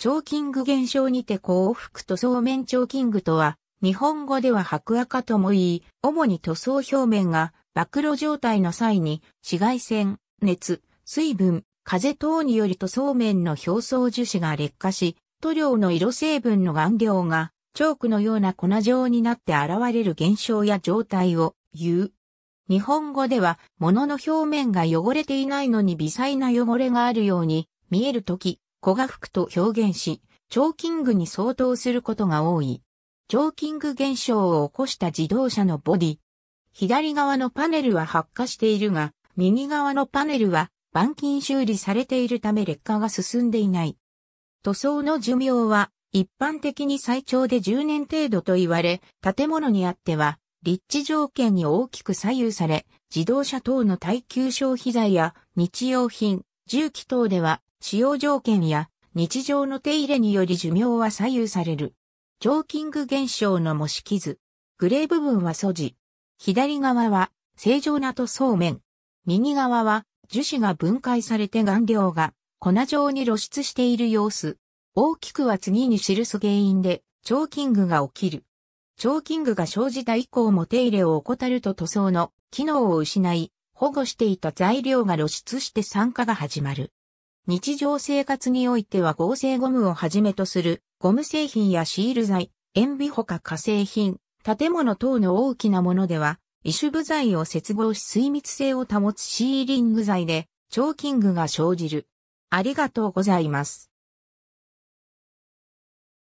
チョーキング現象にて幸福塗装面チョーキングとは、日本語では白赤とも言い、主に塗装表面が暴露状態の際に紫外線、熱、水分、風等により塗装面の表層樹脂が劣化し、塗料の色成分の顔料がチョークのような粉状になって現れる現象や状態を言う。日本語では物の表面が汚れていないのに微細な汚れがあるように見えるとき、が吹くと表現し、チョーキングに相当することが多い。チョーキング現象を起こした自動車のボディ。左側のパネルは発火しているが、右側のパネルは板金修理されているため劣化が進んでいない。塗装の寿命は一般的に最長で10年程度と言われ、建物にあっては立地条件に大きく左右され、自動車等の耐久消費財や日用品、重機等では使用条件や日常の手入れにより寿命は左右される。チョーキング現象の模式図。グレー部分は素地。左側は正常な塗装面。右側は樹脂が分解されて顔料が粉状に露出している様子。大きくは次に記す原因でチョーキングが起きる。チョーキングが生じた以降も手入れを怠ると塗装の機能を失い、保護していた材料が露出して酸化が始まる。日常生活においては合成ゴムをはじめとするゴム製品やシール剤、塩ビほか化成品、建物等の大きなものでは、異種部材を接合し水密性を保つシーリング剤で、チョーキングが生じる。ありがとうございます。